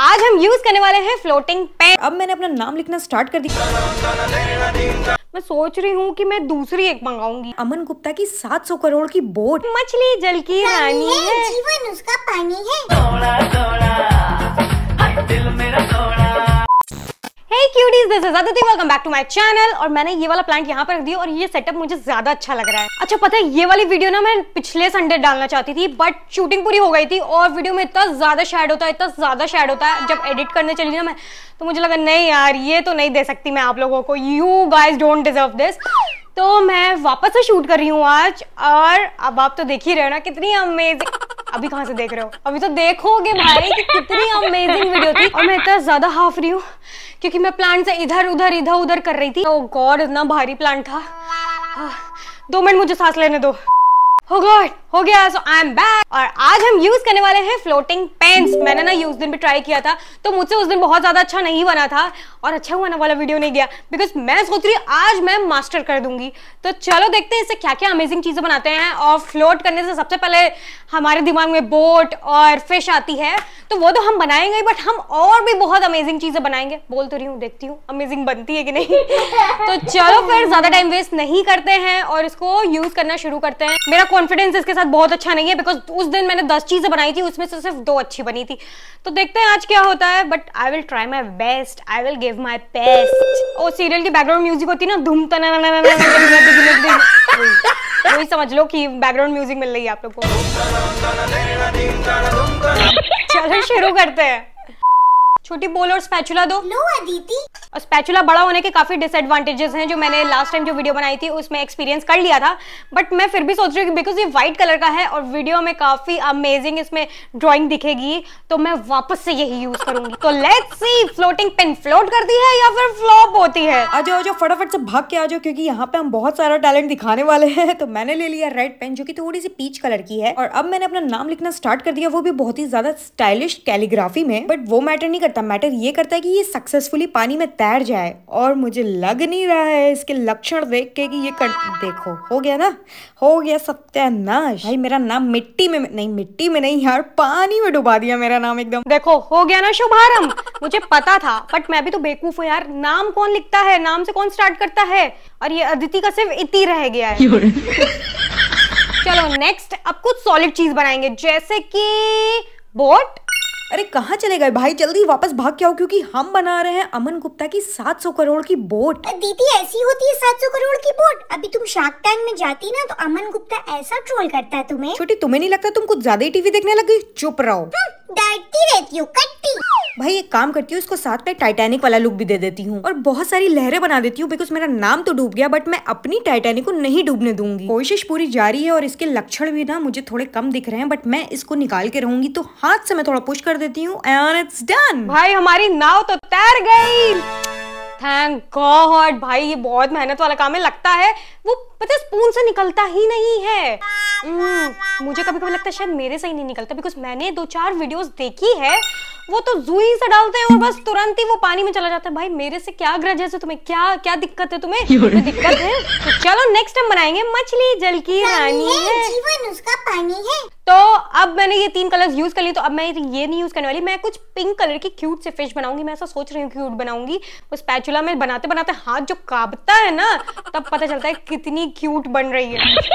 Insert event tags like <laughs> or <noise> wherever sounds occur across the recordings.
आज हम यूज करने वाले हैं फ्लोटिंग पेन अब मैंने अपना नाम लिखना स्टार्ट कर दिया मैं सोच रही हूँ कि मैं दूसरी एक मंगाऊंगी अमन गुप्ता की 700 करोड़ की बोट मछली जल की रानी है, है जीवन उसका पानी है दोड़ा, दोड़ा, दिल मेरा Hey cuties, this is Aditi. Welcome back to my channel. और मैंने ये वाला प्लांट यहाँ पर रख दिया और ये सेटअप मुझे ज्यादा अच्छा लग रहा है अच्छा पता है ये वाली वीडियो ना मैं पिछले संडे डालना चाहती थी बट शूटिंग पूरी हो गई थी और वीडियो में इतना ज्यादा शेड होता है इतना ज्यादा शेड होता है जब एडिट करने चली ना मैं तो मुझे लगा नहीं यार ये तो नहीं दे सकती मैं आप लोगों को you guys don't deserve this तो मैं वापस से शूट कर रही हूँ आज और अब आप तो देख ही रहे हो ना कितनी अमेजिंग अभी कहाँ से देख रहे हो अभी तो देखोगे भाई कि कितनी अमेजिंग वीडियो थी और मैं इतना ज्यादा हाफ रही हूँ क्योंकि मैं प्लांट से इधर उधर इधर उधर कर रही थी ओ oh गॉड इतना भारी प्लांट था हाँ, दो मिनट मुझे सांस लेने दो हो oh गॉड हो गया सो आई एम बैक और आज हम यूज करने वाले हैं फ्लोटिंग पेन्स मैंने ना ये उस दिन भी ट्राई किया था तो मुझसे उस दिन बहुत ज्यादा अच्छा नहीं बना था और अच्छा हुआ ना वाला वीडियो नहीं गया बिकॉज मैं सोच रही आज मैं मास्टर कर दूंगी तो चलो देखते हैं इससे क्या क्या अमेजिंग चीजें बनाते हैं और फ्लोट करने से सबसे पहले हमारे दिमाग में बोट और फिश आती है तो वो तो हम बनाएंगे बट हम और भी बहुत अमेजिंग चीजें बनाएंगे बोल तो रही हूँ देखती हूँ अमेजिंग बनती है कि नहीं <laughs> तो चलो फिर ज्यादा टाइम वेस्ट नहीं करते हैं और इसको यूज करना शुरू करते हैं मेरा कॉन्फिडेंस इसके साथ बहुत अच्छा नहीं है बिकॉज उस दिन मैंने दस चीज़ें बनाई थी उसमें से सिर्फ दो अच्छी बनी थी तो देखते हैं आज क्या होता है but I will try my best I will give my best ओ सीरियल की बैकग्राउंड म्यूजिक होती है ना धूम तना वही समझ लो कि बैकग्राउंड म्यूजिक मिल रही है आप लोग को चलो शुरू करते हैं छोटी बोल और स्पैचुला दो नो अदिति और स्पैचुला बड़ा होने के काफ़ी डिसएडवांटेजेस हैं जो मैंने लास्ट टाइम जो वीडियो बनाई थी उसमें एक्सपीरियंस कर लिया था बट मैं फिर भी सोच रही हूँ बिकॉज ये व्हाइट कलर का है और वीडियो में काफ़ी अमेजिंग इसमें ड्राइंग दिखेगी तो मैं वापस से यही यूज करूंगी तो let's see floating pen float करती है या फिर फ्लॉप होती है आ जाओ फटाफट से भाग के आ जाओ क्योंकि यहाँ पे हम बहुत सारा टैलेंट दिखाने वाले हैं तो मैंने ले लिया रेड पेन जो की थोड़ी सी पीच कलर की है और अब मैंने अपना नाम लिखना स्टार्ट कर दिया वो भी बहुत ही ज्यादा स्टाइलिश कैलीग्राफी में बट वो मैटर नहीं करता मैटर ये करता है की ये सक्सेसफुली पानी में तैर जाए और मुझे लग नहीं रहा है इसके लक्षण देख के कि ये कर देखो हो गया ना हो गया सत्यानाश भाई मेरा नाम मिट्टी में नहीं मिट्टी में नहीं यार पानी में डुबा दिया मेरा नाम एकदम देखो हो गया ना शुभारंभ मुझे पता था बट मैं भी तो बेवकूफ हूँ यार नाम कौन लिखता है नाम से कौन स्टार्ट करता है और ये अदिति का सिर्फ इति रह गया है चलो नेक्स्ट अब कुछ सॉलिड चीज बनाएंगे जैसे कि बोट अरे कहाँ चले गए भाई जल्दी वापस भाग के आओ क्योंकि हम बना रहे हैं अमन गुप्ता की 700 करोड़ की बोट दीदी ऐसी होती है 700 करोड़ की बोट अभी तुम शार्क टैंक में जाती ना तो अमन गुप्ता ऐसा ट्रोल करता है तुम्हें छोटी तुम्हें नहीं लगता तुम कुछ ज्यादा ही टीवी देखने लगी चुप रहो हम्म, डरती रहती हूँ कट्टी भाई एक काम करती हूँ इसको साथ में टाइटैनिक वाला लुक भी दे देती हूँ और बहुत सारी लहरें बना देती हूँ बिकॉज मेरा नाम तो डूब गया बट मैं अपनी टाइटैनिक को नहीं डूबने दूंगी कोशिश पूरी जारी है और इसके लक्षण भी ना मुझे थोड़े कम दिख रहे हैं बट मैं इसको निकाल के रहूंगी तो हाथ से मैं थोड़ा पुश कर देती हूँ एंड इट्स डन भाई हमारी नाव तो तैर गई थैंक गॉड भाई ये बहुत मेहनत वाला काम है लगता है वो पता स्पून से निकलता ही नहीं है mm, मुझे कभी कभी लगता है शायद मेरे से ही नहीं निकलता बिकॉज मैंने दो चार वीडियोस देखी है वो तो जुई से डालते हैं और बस तुरंत ही वो पानी में चला जाता है भाई मेरे से क्या ग्रज है तुम्हें क्या क्या दिक्कत है तुम्हें तो दिक्कत है तो चलो नेक्स्ट टाइम बनाएंगे मछली जल की रानी है जीवन उसका पानी है तो अब मैंने ये तीन कलर्स यूज़ कर लिए तो अब मैं ये नहीं यूज़ करने वाली मैं कुछ पिंक कलर की क्यूट से फिश बनाऊंगी मैं ऐसा सोच रही हूँ क्यूट बनाऊंगी उस पैचुला में बनाते बनाते हाथ जो कांपता है ना तब पता चलता है कितनी क्यूट बन रही है <laughs>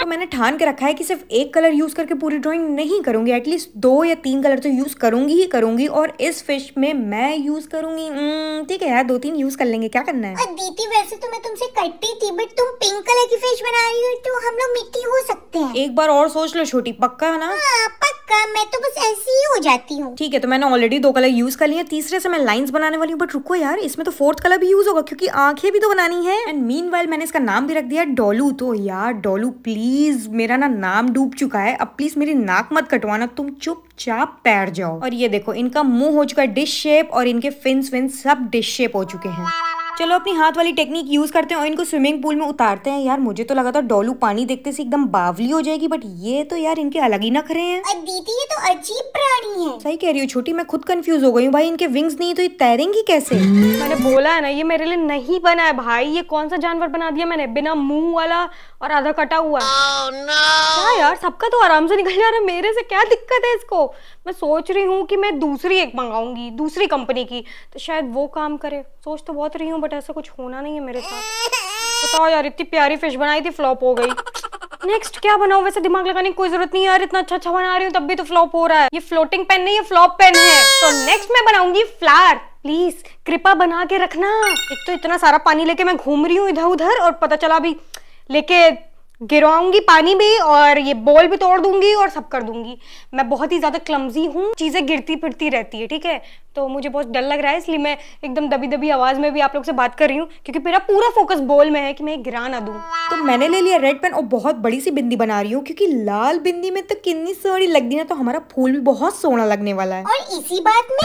तो मैंने ठान के रखा है कि सिर्फ एक कलर यूज़ करके पूरी ड्राइंग नहीं करूँगी एटलीस्ट दो या तीन कलर तो यूज़ करूंगी ही करूंगी और इस फिश में मैं यूज़ करूंगी हम्म, ठीक है यार दो तीन यूज़ कर लेंगे क्या करना है दीदी वैसे तो मैं तुमसे कटती थी बट तुम पिंक कलर की फिश बना रही हो तो हम लोग मिट्टी हो सकते हैं एक बार और सोच लो छोटी पक पक्का है ना हाँ, पक्का मैं तो बस ऐसे ही हो जाती हूँ ठीक है तो मैंने ऑलरेडी दो कलर यूज कर लिए तीसरे से मैं लाइंस बनाने वाली हूँ बट रुको यार इसमें तो फोर्थ कलर भी यूज होगा क्योंकि आंखें भी तो बनानी है एंड मीन मैंने इसका नाम भी रख दिया डोलू तो यार डोलू प्लीज मेरा ना नाम डूब चुका है अब प्लीज मेरी नाक मत कटवाना तुम चुप चाप पैर जाओ और ये देखो इनका मुंह हो चुका है डिश शेप और इनके फिंस विन सब डिश शेप हो चुके हैं चलो अपनी हाथ वाली टेक्निक यूज़ करते हैं और इनको स्विमिंग पूल में उतारते हैं यार मुझे तो लगा था डोलू पानी देखते से एकदम बावली हो जाएगी बट ये तो यार इनके अलग ही नखरे हैं दीदी ये तो अजीब प्राणी है सही कह रही हूँ छोटी मैं खुद कंफ्यूज हो गई हूँ भाई इनके विंग्स नहीं तो ये तैरेंगी कैसे मैंने बोला है ना ये मेरे लिए नहीं बना है भाई ये कौन सा जानवर बना दिया मैंने बिना मुंह वाला और आधा कटा हुआ oh, यार सबका तो आराम से निकल जा रहा है मेरे से क्या दिक्कत है इसको मैं सोच रही हूँ की मैं दूसरी एक मंगाऊंगी दूसरी कंपनी की तो शायद वो काम करे सोच तो बहुत रही हूँ बट ऐसा कुछ होना नहीं है मेरे साथ बताओ यार इतनी प्यारी फिश बनाई थी फ्लॉप हो गई नेक्स्ट क्या बनाओ वैसे दिमाग लगाने की कोई जरूरत नहीं यार इतना अच्छा अच्छा बना रही हूँ तब भी तो फ्लॉप हो रहा है ये फ्लोटिंग पेन नहीं ये फ्लॉप पेन है तो नेक्स्ट मैं बनाऊंगी फ्लार प्लीज कृपा बना के रखना एक तो इतना सारा पानी लेके मैं घूम रही हूँ इधर उधर और पता चला अभी लेके गिराऊंगी पानी भी और ये बॉल भी तोड़ दूंगी और सब कर दूंगी मैं बहुत ही ज़्यादा क्लमजी हूँ चीज़ें गिरती पिटती रहती है ठीक है तो मुझे बहुत डर लग रहा है इसलिए मैं एकदम दबी दबी आवाज़ में भी आप लोग से बात कर रही हूँ क्योंकि मेरा पूरा फोकस बॉल में है कि मैं गिरा ना दूँ तो मैंने ले लिया रेड पेन और बहुत बड़ी सी बिंदी बना रही हूँ क्योंकि लाल बिंदी में तो कितनी सोहनी लग दी ना तो हमारा फूल भी बहुत सोना लगने वाला है और इसी बात में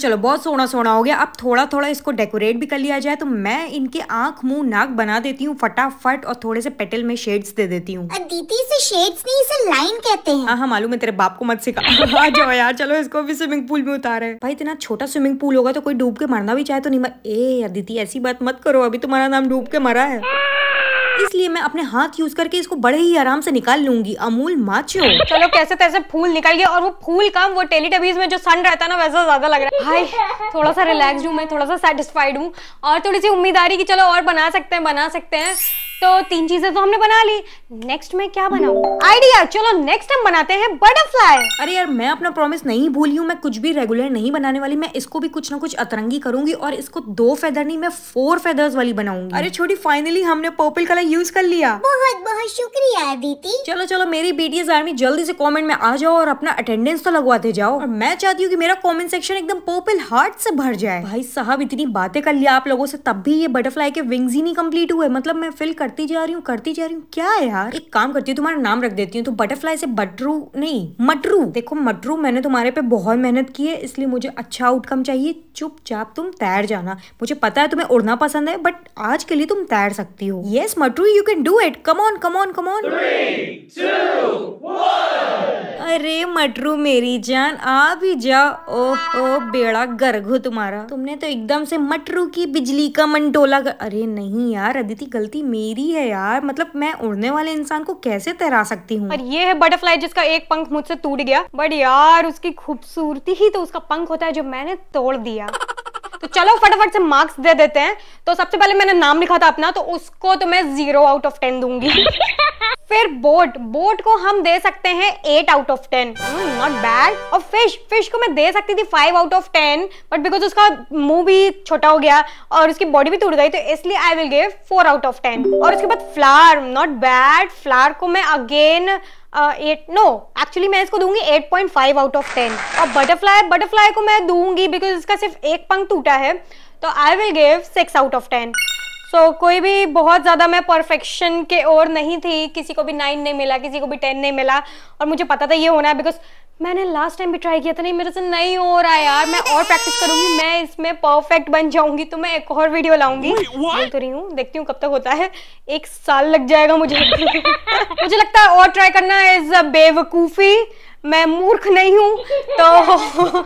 चलो बहुत सोना सोना हो गया अब थोड़ा थोड़ा इसको डेकोरेट भी कर लिया जाए तो मैं इनके आंख मुंह नाक बना देती हूँ फटाफट और थोड़े से पेटल में शेड्स दे देती हूँ दीदी इसे शेड्स नहीं इसे लाइन कहते हैं हाँ, हाँ मालूम है तेरे बाप को मत सिखा <laughs> आ जाओ यार चलो इसको भी स्विमिंग पूल में उतारे भाई इतना छोटा स्विमिंग पूल होगा तो कोई डूब के मरना भी चाहे तो नहीं मर ए अदिति ऐसी बात मत करो अभी तुम्हारा नाम डूब के मरा है इसलिए मैं अपने हाथ यूज करके इसको बड़े ही आराम से निकाल लूंगी अमूल माचो चलो कैसे तैसे फूल निकाल गया और वो फूल काम वो टेलीटबीज में जो सन रहता है ना वैसा ज्यादा लग रहा है हाय थोड़ा सा रिलैक्स हूँ मैं थोड़ा सा सेटिस्फाइड हूँ और थोड़ी सी उम्मीद आ रही की चलो और बना सकते हैं बना सकते हैं तो तीन चीजें तो हमने बना ली नेक्स्ट में क्या बनाऊ आइडिया चलो नेक्स्ट हम बनाते हैं बटरफ्लाई अरे यार मैं अपना प्रॉमिस नहीं भूली हूँ मैं कुछ भी रेगुलर नहीं बनाने वाली मैं इसको भी कुछ ना कुछ अतरंगी करूंगी और इसको दो फेदर नहीं मैं फोर फेदर्स वाली बनाऊंगी अरे छोटी फाइनली हमने पर्पल कलर यूज कर लिया बहुत बहुत शुक्रिया दीदी चलो चलो मेरी बीटीएस आर्मी जल्दी से कॉमेंट में आ जाओ और अपना अटेंडेंस तो लगवाते जाओ और मैं चाहती हूँ की मेरा कॉमेंट सेक्शन एकदम पर्पल हार्ट से भर जाए भाई साहब इतनी बातें कर लिया आप लोगों से तब भी ये बटरफ्लाई के विंग्स ही नहीं कम्प्लीट हुए मतलब मैं फिल कर करती जा रही हूँ करती जा रही हूँ क्या है यार एक काम करती हूँ तुम्हारा नाम रख देती हूँ तो बटरफ्लाई से बटरू नहीं मटरू देखो मटरू मैंने तुम्हारे पे बहुत मेहनत की है इसलिए मुझे अच्छा आउटकम चाहिए चुपचाप तुम तैर जाना मुझे पता है तुम्हें उड़ना पसंद है बट आज के लिए तुम तैर सकती हो yes Matru you can do it come come on on come on अरे मटरू मेरी जान आ भी जा ओह ओ बेड़ा गर्ग हो तुम्हारा तुमने तो एकदम से मटरू की बिजली का मंटोला कर... अरे नहीं यार अदिति गलती मेरी गंदी है यार मतलब मैं उड़ने वाले इंसान को कैसे तैरा सकती हूँ ये है बटरफ्लाई जिसका एक पंख मुझसे टूट गया बट यार उसकी खूबसूरती ही तो उसका पंख होता है जो मैंने तोड़ दिया तो चलो फटाफट से मार्क्स दे देते हैं तो सबसे पहले मैंने नाम लिखा था अपना तो उसको तो मैं जीरो आउट ऑफ टेन दूंगी <laughs> फिर बोट बोट को हम दे सकते हैं eight out of ten not bad और फिश फिश को मैं दे सकती थी five out of ten but because उसका मुंह भी छोटा हो गया और उसकी बॉडी भी टूट गई तो इसलिए I will give four out of ten और उसके बाद फ्लार नॉट बैड फ्लार को मैं अगेन एट नो एक्चुअली मैं इसको दूंगी फाइव आउट ऑफ टेन और बटरफ्लाई बटरफ्लाई को मैं दूंगी बिकॉज इसका सिर्फ एक पंख टूटा है तो I will give six out of ten so कोई भी बहुत ज़्यादा मैं परफेक्शन के ओर नहीं थी किसी को भी नाइन नहीं मिला किसी को भी टेन नहीं मिला और मुझे पता था ये होना है बिकॉज मैंने लास्ट टाइम भी ट्राई किया था नहीं मेरे से नहीं हो रहा है यार मैं और प्रैक्टिस करूंगी मैं इसमें परफेक्ट बन जाऊंगी तो मैं एक और वीडियो लाऊंगी बोल तो रही हूँ देखती हूँ कब तक होता है एक साल लग जाएगा मुझे <laughs> मुझे लगता है और ट्राई करना इज बेवकूफ़ी मैं मूर्ख नहीं हूँ तो <laughs>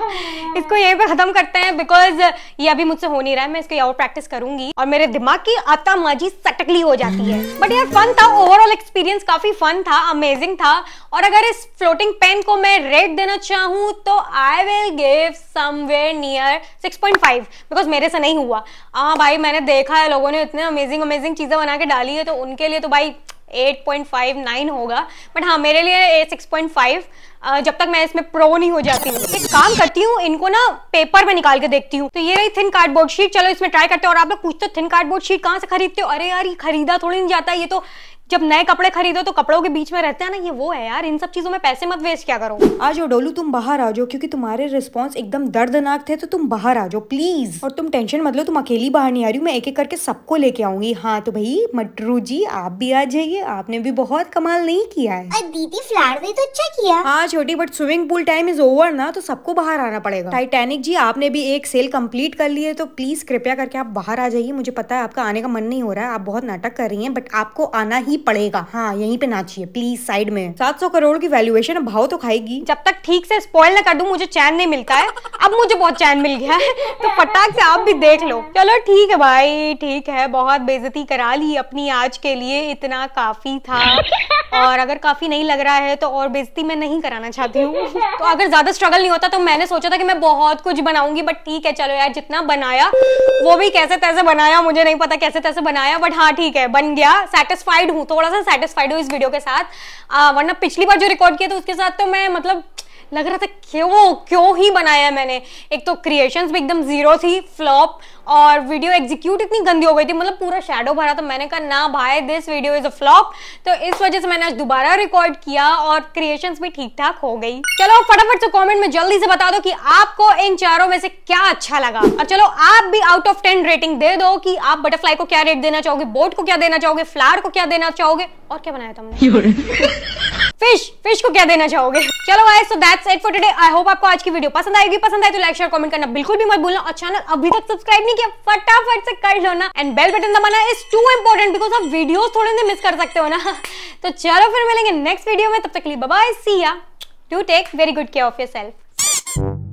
इसको यहीं पर ख़त्म करते हैं बिकॉज ये अभी मुझसे हो नहीं रहा है मैं इसको और प्रैक्टिस करूंगी और मेरे दिमाग की आता माजी सटकली हो जाती है बट यार फन था ओवरऑल एक्सपीरियंस काफ़ी फन था अमेजिंग था और अगर इस फ्लोटिंग पेन को मैं रेट देना चाहूँ तो I will give somewhere near six point five because मेरे से नहीं हुआ हाँ भाई मैंने देखा है लोगों ने इतने अमेजिंग अमेजिंग चीज़ें बना के डाली है तो उनके लिए तो भाई 8.59 होगा बट हाँ मेरे लिए 6.5 जब तक मैं इसमें प्रो नहीं हो जाती हूँ एक काम करती हूँ इनको ना पेपर में निकाल के देखती हूँ तो ये रही थिन कार्डबोर्ड शीट चलो इसमें ट्राई करते हो और आप लोग पूछते हो थिन कार्डबोर्ड शीट कहाँ से खरीदते हो अरे यार ये खरीदा थोड़ी नहीं जाता ये तो जब नए कपड़े खरीदो तो कपड़ों के बीच में रहते हैं ना ये वो है यार इन सब चीजों में पैसे मत वेस्ट क्या करो आ जाओ डोलू तुम बाहर आ जाओ क्योंकि तुम्हारे रिस्पॉन्स एकदम दर्दनाक थे तो तुम बाहर आ जाओ प्लीज और तुम टेंशन मत लो तुम अकेली बाहर नहीं आ रही मैं एक एक करके सबको लेके आऊंगी हाँ तो भाई मटरू जी आप भी आ जाइए आपने भी बहुत कमाल नहीं किया है दीदी फ्लैट भी तो अच्छा किया हाँ छोटी but swimming pool time is over ना तो सबको बाहर आना पड़ेगा टाइटेनिक जी आपने भी एक सेल कंप्लीट कर ली है तो प्लीज कृपया करके आप बाहर आ जाइए मुझे पता है आपका आने का मन नहीं हो रहा है आप बहुत नाटक कर रही है बट आपको आना ही पड़ेगा हाँ यहीं पे नाचिए प्लीज साइड में 700 करोड़ की वैल्यूएशन भाव तो खाएगी जब तक ठीक से स्पॉइल ना कर दू मुझे चैन नहीं मिलता है अब मुझे बहुत चैन मिल गया है तो फटाक से आप भी देख लो चलो ठीक है भाई ठीक है बहुत बेजती करा ली अपनी आज के लिए इतना काफी था और अगर काफी नहीं लग रहा है तो और बेजती मैं नहीं कराना चाहती हूँ तो अगर ज्यादा स्ट्रगल नहीं होता तो मैंने सोचा था कि मैं बहुत कुछ बनाऊंगी बट ठीक है चलो यार जितना बनाया वो भी कैसे तैसे बनाया मुझे नहीं पता कैसे तैसे बनाया बट हाँ ठीक है बन गया सेटिस्फाइड हूँ थोड़ा सा सेटिस्फाइड हूँ इस वीडियो के साथ वरना पिछली बार जो रिकॉर्ड किया था उसके साथ तो मैं मतलब लग रहा था क्यों क्यों ही बनाया मैंने एक तो क्रिएशंस भी एकदम ज़ीरो थी फ्लॉप और वीडियो एग्जीक्यूट इतनी गंदी हो गई थी मतलब पूरा शेडो भरा था मैंने कहा ना भाई this video is a flop तो इस वजह से मैंने आज दोबारा रिकॉर्ड किया और क्रिएशंस भी ठीक ठाक हो गई चलो फटाफट से कॉमेंट में जल्दी से बता दो कि आपको इन चारों में से क्या अच्छा लगा और चलो आप भी आउट ऑफ टेन रेटिंग दे दो कि आप बटरफ्लाई को क्या रेट देना चाहोगे बोट को क्या देना चाहोगे फ्लावर को क्या देना चाहोगे और क्या बनाया तुमने फिश फिश को क्या देना चाहोगे चलो guys so that's it for today I hope आपको आज की वीडियो पसंद आएगी पसंद आए तो लाइक शेयर कमेंट करना बिल्कुल भी मत भूलना और चैनल अभी तक सब्सक्राइब नहीं किया फटाफट से कर लो ना एंड बेल बटन दबाना इज टू इंपॉर्टेंट बिकॉज आप वीडियोस थोड़े से मिस कर सकते हो ना <laughs> तो चलो फिर मिलेंगे नेक्स्ट वीडियो में तब तक के लिए bye see ya do take very good care of yourself